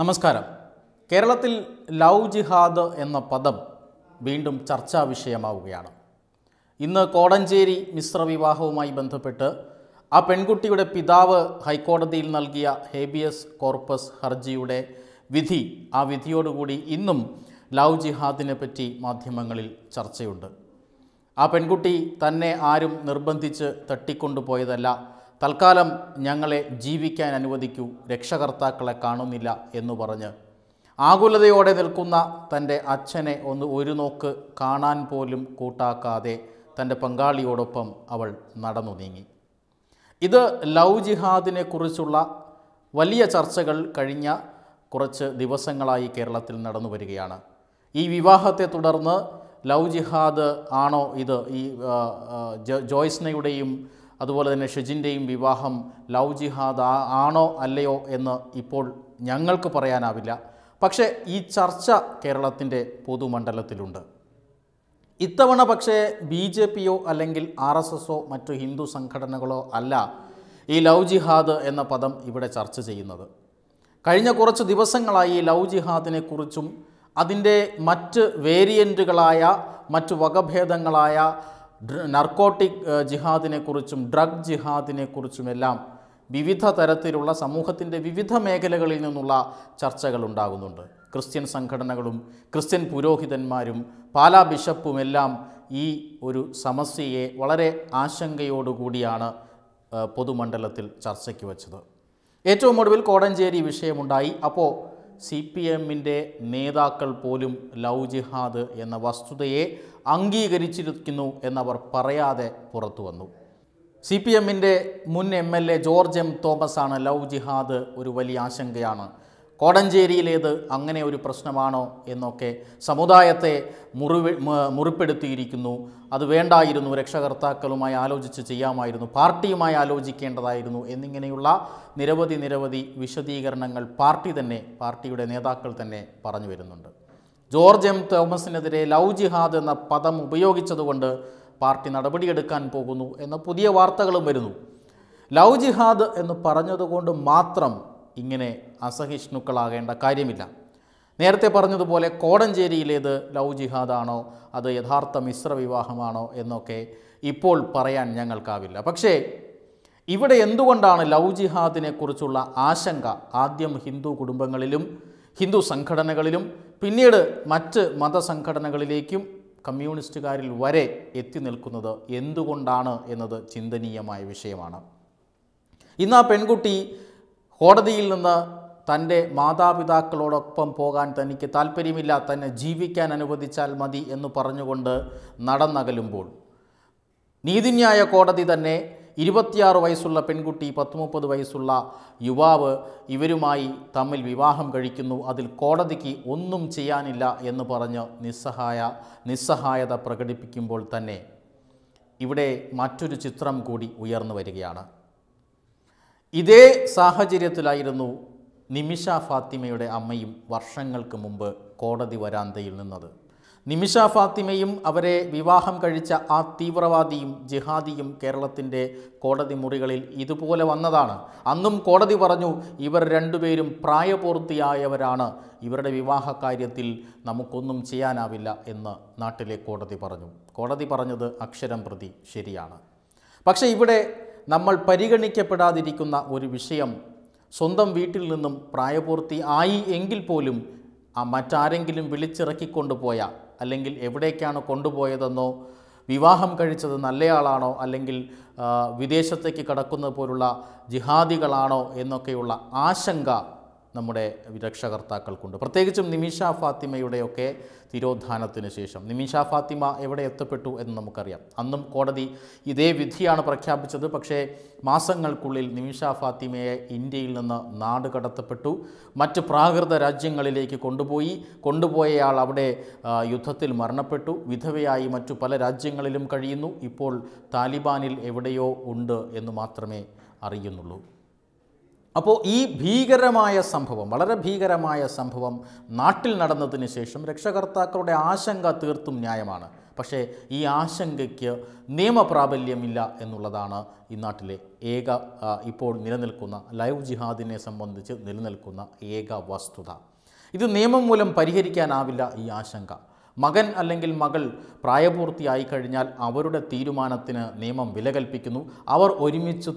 നമസ്കാരം കേരളത്തിൽ ലവ് ജിഹാദ് എന്ന പദം വീണ്ടും ചർച്ചാ വിഷയമാവുകയാണ് ഇന്ന് കോടഞ്ചേരി മിശ്ര വിവാഹവുമായി ബന്ധപ്പെട്ട് ആ പെൺകുട്ടിയുടെ പിതാവ് ഹൈക്കോടതിയിൽ നൽകിയ ഹേബിയസ് കോർപ്പസ് ഹർജിയുടെ വിധി ആ വിധിയോടുകൂടി ഇന്നും ലവ് ജിഹാദിനെ പറ്റി മാധ്യമങ്ങളിൽ ചർച്ചയുണ്ട് ആ പെൺകുട്ടി തന്നെ ആരും നിർബന്ധിച്ച് തട്ടിക്കൊണ്ടുപോയതല്ല തൽക്കാലം ഞങ്ങളെ ജീവിക്കാൻ അനുവദിക്കൂ രക്ഷകർത്താക്കളെ കാണുന്നില്ല എന്ന് പറഞ്ഞ് ആകുലതയോടെ നിൽക്കുന്ന തൻ്റെ അച്ഛനെ ഒന്ന് ഒരു നോക്ക് കാണാൻ പോലും കൂട്ടാക്കാതെ തൻ്റെ പങ്കാളിയോടൊപ്പം അവൾ നടന്നു നീങ്ങി ഇത് ലവ് ജിഹാദിനെ കുറിച്ചുള്ള വലിയ ചർച്ചകൾ കഴിഞ്ഞ കുറച്ച് ദിവസങ്ങളായി കേരളത്തിൽ നടന്നു വരികയാണ് ഈ വിവാഹത്തെ തുടർന്ന് ലവ് ജിഹാദ് ആണോ ഇത് ഈ ജോയ്സ്നയുടെയും അതുപോലെ തന്നെ ഷെജിൻ്റെയും വിവാഹം ലവ് ജിഹാദ് ആണോ അല്ലയോ എന്ന് ഇപ്പോൾ ഞങ്ങൾക്ക് പറയാനാവില്ല പക്ഷേ ഈ ചർച്ച കേരളത്തിൻ്റെ പൊതുമണ്ഡലത്തിലുണ്ട് ഇത്തവണ പക്ഷേ ബി ജെ പിയോ അല്ലെങ്കിൽ ആർ എസ് എസോ മറ്റു ഹിന്ദു സംഘടനകളോ അല്ല ഈ ലവ് ജിഹാദ് എന്ന പദം ഇവിടെ ചർച്ച ചെയ്യുന്നത് കഴിഞ്ഞ കുറച്ച് ദിവസങ്ങളായി ഈ ലവ് ജിഹാദിനെക്കുറിച്ചും അതിൻ്റെ മറ്റ് വേരിയൻറ്റുകളായ മറ്റു വകഭേദങ്ങളായ നർക്കോട്ടിക് ജിഹാദിനെക്കുറിച്ചും ഡ്രഗ് ജിഹാദിനെക്കുറിച്ചുമെല്ലാം വിവിധ തരത്തിലുള്ള സമൂഹത്തിൻ്റെ വിവിധ മേഖലകളിൽ നിന്നുള്ള ചർച്ചകൾ ഉണ്ടാകുന്നുണ്ട് ക്രിസ്ത്യൻ സംഘടനകളും ക്രിസ്ത്യൻ പുരോഹിതന്മാരും പാലാ ബിഷപ്പുമെല്ലാം ഈ ഒരു സമസ്യയെ വളരെ ആശങ്കയോടുകൂടിയാണ് പൊതുമണ്ഡലത്തിൽ ചർച്ചയ്ക്ക് വച്ചത് ഏറ്റവും ഒടുവിൽ കോടഞ്ചേരി വിഷയമുണ്ടായി അപ്പോൾ സി പി എമ്മിൻ്റെ നേതാക്കൾ പോലും ലവ് ജിഹാദ് എന്ന വസ്തുതയെ അംഗീകരിച്ചിരിക്കുന്നു എന്നവർ പറയാതെ പുറത്തു വന്നു സി പി എമ്മിൻ്റെ മുൻ M L A George M തോമസാണ് ലവ് ജിഹാദ് ഒരു വലിയ ആശങ്കയാണ് കോടഞ്ചേരിയിലേത് അങ്ങനെ ഒരു പ്രശ്നമാണോ എന്നൊക്കെ സമുദായത്തെ മുറിവ് മുറിപ്പെടുത്തിയിരിക്കുന്നു അത് വേണ്ടായിരുന്നു രക്ഷകർത്താക്കളുമായി ആലോചിച്ച് ചെയ്യാമായിരുന്നു പാർട്ടിയുമായി ആലോചിക്കേണ്ടതായിരുന്നു എന്നിങ്ങനെയുള്ള നിരവധി നിരവധി വിശദീകരണങ്ങൾ പാർട്ടി തന്നെ പാർട്ടിയുടെ നേതാക്കൾ തന്നെ പറഞ്ഞു വരുന്നുണ്ട് ജോർജ് എം തോമസിനെതിരെ ലൗ ജിഹാദ് എന്ന പദം ഉപയോഗിച്ചതുകൊണ്ട് പാർട്ടി നടപടിയെടുക്കാൻ പോകുന്നു എന്ന പുതിയ വാർത്തകളും വരുന്നു ലൗ ജിഹാദ് എന്ന് പറഞ്ഞതുകൊണ്ട് മാത്രം ഇങ്ങനെ അസഹിഷ്ണുക്കളാകേണ്ട കാര്യമില്ല നേരത്തെ പറഞ്ഞതുപോലെ കോടഞ്ചേരിയിലേത് ലവ് ജിഹാദാണോ അത് യഥാർത്ഥ മിശ്ര വിവാഹമാണോ എന്നൊക്കെ ഇപ്പോൾ പറയാൻ ഞങ്ങൾക്കാവില്ല പക്ഷേ ഇവിടെ എന്തുകൊണ്ടാണ് ലവ് ജിഹാദിനെക്കുറിച്ചുള്ള ആശങ്ക ആദ്യം ഹിന്ദു കുടുംബങ്ങളിലും ഹിന്ദു സംഘടനകളിലും പിന്നീട് മറ്റ് മതസംഘടനകളിലേക്കും കമ്മ്യൂണിസ്റ്റുകാരിൽ വരെ എത്തി നിൽക്കുന്നത് എന്തുകൊണ്ടാണ് എന്നത് ചിന്തനീയമായ വിഷയമാണ് ഇന്ന് ആ പെൺകുട്ടി കോടതിയിൽ നിന്ന് തൻ്റെ മാതാപിതാക്കളോടൊപ്പം പോകാൻ തനിക്ക് താല്പര്യമില്ല തന്നെ ജീവിക്കാൻ അനുവദിച്ചാൽ മതി എന്ന് പറഞ്ഞുകൊണ്ട് നടന്നകലുമ്പോൾ നീതിന്യായ കോടതി തന്നെ ഇരുപത്തിയാറ് വയസ്സുള്ള പെൺകുട്ടി പത്ത് മുപ്പത് വയസ്സുള്ള യുവാവ് ഇവരുമായി തമ്മിൽ വിവാഹം കഴിക്കുന്നു അതിൽ കോടതിക്ക് ഒന്നും ചെയ്യാനില്ല എന്ന് പറഞ്ഞ് നിസ്സഹായ നിസ്സഹായത പ്രകടിപ്പിക്കുമ്പോൾ തന്നെ ഇവിടെ മറ്റൊരു ചിത്രം കൂടി ഉയർന്നു വരികയാണ് ഇതേ സാഹചര്യത്തിലായിരുന്നു നിമിഷ ഫാത്തിമയുടെ അമ്മയും വർഷങ്ങൾക്ക് മുമ്പ് കോടതി വരാന്തയിൽ നിന്നത് നിമിഷ ഫാത്തിമയും അവരെ വിവാഹം കഴിച്ച ആ തീവ്രവാദിയും ജിഹാദിയും കേരളത്തിൻ്റെ കോടതി മുറികളിൽ ഇതുപോലെ വന്നതാണ് അന്നും കോടതി പറഞ്ഞു ഇവർ രണ്ടുപേരും പ്രായപൂർത്തിയായവരാണ് ഇവരുടെ വിവാഹ കാര്യത്തിൽ നമുക്കൊന്നും ചെയ്യാനാവില്ല എന്ന് നാട്ടിലെ കോടതി പറഞ്ഞു കോടതി പറഞ്ഞത് അക്ഷരം പ്രതി ശരിയാണ് പക്ഷേ ഇവിടെ നമ്മൾ പരിഗണിക്കപ്പെടാതിരിക്കുന്ന ഒരു വിഷയം സ്വന്തം വീട്ടിൽ നിന്നും പ്രായപൂർത്തി ആയി എങ്കിൽ പോലും ആ മറ്റാരെങ്കിലും വിളിച്ചിറക്കിക്കൊണ്ടുപോയ അല്ലെങ്കിൽ എവിടേക്കാണ് കൊണ്ടുപോയതെന്നോ വിവാഹം കഴിച്ചത് നല്ലയാളാണോ അല്ലെങ്കിൽ വിദേശത്തേക്ക് കടക്കുന്നത് പോലുള്ള ജിഹാദികളാണോ എന്നൊക്കെയുള്ള ആശങ്ക നമ്മുടെ രക്ഷകർത്താക്കൾക്കുണ്ട് പ്രത്യേകിച്ചും നിമിഷ ഫാത്തിമയുടെയൊക്കെ തിരോധാനത്തിന് ശേഷം നിമിഷ ഫാത്തിമ എവിടെ എത്തപ്പെട്ടു എന്ന് നമുക്കറിയാം അന്നും കോടതി ഇതേ വിധിയാണ് പ്രഖ്യാപിച്ചത് പക്ഷേ മാസങ്ങൾക്കുള്ളിൽ നിമിഷ ഫാത്തിമയെ ഇന്ത്യയിൽ നിന്ന് നാട് കടത്തപ്പെട്ടു മറ്റ് പ്രാകൃത രാജ്യങ്ങളിലേക്ക് കൊണ്ടുപോയി കൊണ്ടുപോയയാൾ അവിടെ യുദ്ധത്തിൽ മരണപ്പെട്ടു വിധവയായി മറ്റു പല രാജ്യങ്ങളിലും കഴിയുന്നു ഇപ്പോൾ താലിബാനിൽ എവിടെയോ ഉണ്ട് എന്ന് മാത്രമേ അറിയുന്നുള്ളൂ അപ്പോൾ ഈ ഭീകരമായ സംഭവം വളരെ ഭീകരമായ സംഭവം നാട്ടിൽ നടന്നതിന് ശേഷം രക്ഷകർത്താക്കളുടെ ആശങ്ക തീർത്തും ന്യായമാണ് പക്ഷേ ഈ ആശങ്കയ്ക്ക് നിയമപ്രാബല്യമില്ല എന്നുള്ളതാണ് ഈ നാട്ടിലെ ഏക ഇപ്പോൾ നിലനിൽക്കുന്ന ലൈവ് ജിഹാദിനെ സംബന്ധിച്ച് നിലനിൽക്കുന്ന ഏക വസ്തുത ഇത് നിയമം മൂലം പരിഹരിക്കാനാവില്ല ഈ ആശങ്ക മകൻ അല്ലെങ്കിൽ മകൾ പ്രായപൂർത്തിയായി കഴിഞ്ഞാൽ അവരുടെ തീരുമാനത്തിന് നിയമം വിലകൽപ്പിക്കുന്നു അവർ ഒരുമിച്ച്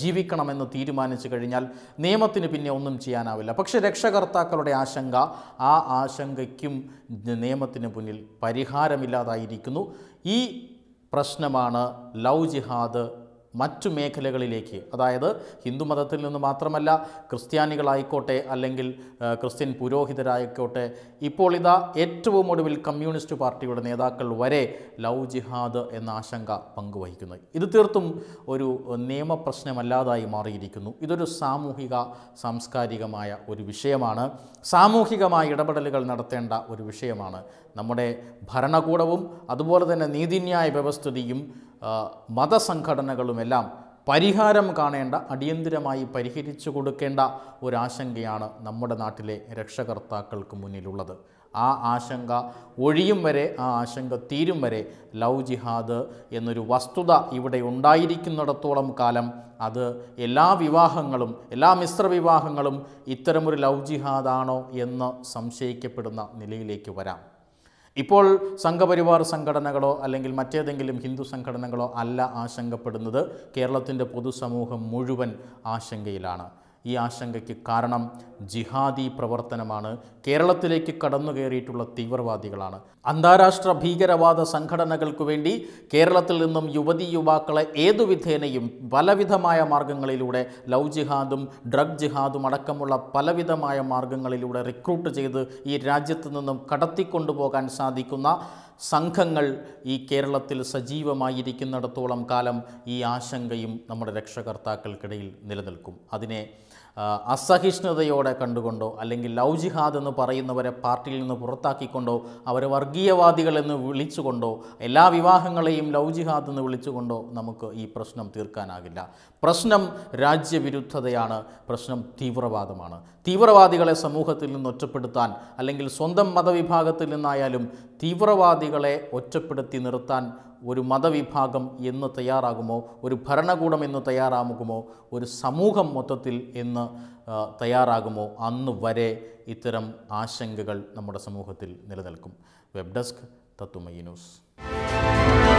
ജീവിക്കണമെന്ന് തീരുമാനിച്ചു കഴിഞ്ഞാൽ നിയമത്തിന് പിന്നെ ഒന്നും ചെയ്യാനാവില്ല പക്ഷേ രക്ഷകർത്താക്കളുടെ ആശങ്ക ആ ആശങ്കയ്ക്കും നിയമത്തിന് മുന്നിൽ പരിഹാരമില്ലാതായിരിക്കുന്നു ഈ പ്രശ്നമാണ് ലൗ ജിഹാദ് മറ്റു മേഖലകളിലേക്ക് അതായത് ഹിന്ദുമതത്തിൽ നിന്ന് മാത്രമല്ല ക്രിസ്ത്യാനികളായിക്കോട്ടെ അല്ലെങ്കിൽ ക്രിസ്ത്യൻ പുരോഹിതരായിക്കോട്ടെ ഇപ്പോൾ ഇതാ ഏറ്റവും ഒടുവിൽ കമ്മ്യൂണിസ്റ്റ് പാർട്ടിയുടെ നേതാക്കൾ വരെ ലവ് ജിഹാദ് എന്ന ആശങ്ക പങ്കുവഹിക്കുന്നത് ഇത് തീർത്തും ഒരു നിയമപ്രശ്നമല്ലാതായി മാറിയിരിക്കുന്നു ഇതൊരു സാമൂഹിക സാംസ്കാരികമായ ഒരു വിഷയമാണ് സാമൂഹികമായ ഇടപെടലുകൾ നടത്തേണ്ട ഒരു വിഷയമാണ് നമ്മുടെ ഭരണകൂടവും അതുപോലെ തന്നെ നീതിന്യായ വ്യവസ്ഥിതിയും മതസംഘടനകളുമെല്ലാം പരിഹാരം കാണേണ്ട അടിയന്തിരമായി പരിഹരിച്ചു കൊടുക്കേണ്ട ഒരാശങ്കയാണ് നമ്മുടെ നാട്ടിലെ രക്ഷകർത്താക്കൾക്ക് മുന്നിലുള്ളത് ആ ആശങ്ക ഒഴിയും വരെ ആ ആശങ്ക തീരും വരെ ലവ് ജിഹാദ് എന്നൊരു വസ്തുത ഇവിടെ ഉണ്ടായിരിക്കുന്നിടത്തോളം കാലം അത് എല്ലാ വിവാഹങ്ങളും എല്ലാ മിശ്ര വിവാഹങ്ങളും ഇത്തരമൊരു ലവ് ജിഹാദാണോ എന്ന് സംശയിക്കപ്പെടുന്ന നിലയിലേക്ക് വരാം ഇപ്പോൾ സംഘപരിവാർ സംഘടനകളോ അല്ലെങ്കിൽ മറ്റേതെങ്കിലും ഹിന്ദു സംഘടനകളോ അല്ല ആശങ്കപ്പെടുന്നത് കേരളത്തിൻ്റെ പൊതുസമൂഹം മുഴുവൻ ആശങ്കയിലാണ് ഈ ആശങ്കയ്ക്ക് കാരണം ജിഹാദി പ്രവർത്തനമാണ് കേരളത്തിലേക്ക് കടന്നു കയറിയിട്ടുള്ള തീവ്രവാദികളാണ് അന്താരാഷ്ട്ര ഭീകരവാദ സംഘടനകൾക്ക് വേണ്ടി കേരളത്തിൽ നിന്നും യുവതി യുവാക്കളെ ഏതുവിധേനയും പലവിധമായ മാർഗങ്ങളിലൂടെ ലവ് ജിഹാദും ഡ്രഗ് ജിഹാദും അടക്കമുള്ള പലവിധമായ മാർഗങ്ങളിലൂടെ റിക്രൂട്ട് ചെയ്ത് ഈ രാജ്യത്ത് നിന്നും കടത്തിക്കൊണ്ടുപോകാൻ സാധിക്കുന്ന സംഘങ്ങൾ ഈ കേരളത്തിൽ സജീവമായിരിക്കുന്നിടത്തോളം കാലം ഈ ആശങ്കയും നമ്മുടെ രക്ഷകർത്താക്കൾക്കിടയിൽ നിലനിൽക്കും അതിനെ അസഹിഷ്ണുതയോടെ കണ്ടുകൊണ്ടോ അല്ലെങ്കിൽ ലവ് ജിഹാദ് എന്ന് പറയുന്നവരെ പാർട്ടിയിൽ നിന്ന് പുറത്താക്കിക്കൊണ്ടോ അവരെ വർഗീയവാദികളെന്ന് വിളിച്ചുകൊണ്ടോ എല്ലാ വിവാഹങ്ങളെയും ലവ് ജിഹാദ് എന്ന് വിളിച്ചുകൊണ്ടോ നമുക്ക് ഈ പ്രശ്നം തീർക്കാനാകില്ല പ്രശ്നം രാജ്യവിരുദ്ധതയാണ് പ്രശ്നം തീവ്രവാദമാണ് തീവ്രവാദികളെ സമൂഹത്തിൽ നിന്ന് ഒറ്റപ്പെടുത്താൻ അല്ലെങ്കിൽ സ്വന്തം മതവിഭാഗത്തിൽ നിന്നായാലും തീവ്രവാദികളെ ഒറ്റപ്പെടുത്തി നിർത്താൻ ഒരു മതവിഭാഗം എന്ന് തയ്യാറാകുമോ ഒരു ഭരണകൂടം എന്ന് തയ്യാറാകുമോ ഒരു സമൂഹം മൊത്തത്തിൽ എന്ന് തയ്യാറാകുമോ അന്ന് വരെ ഇത്തരം ആശങ്കകൾ നമ്മുടെ സമൂഹത്തിൽ നിലനിൽക്കും വെബ് ഡെസ്ക് തത്തുമയി ന്യൂസ്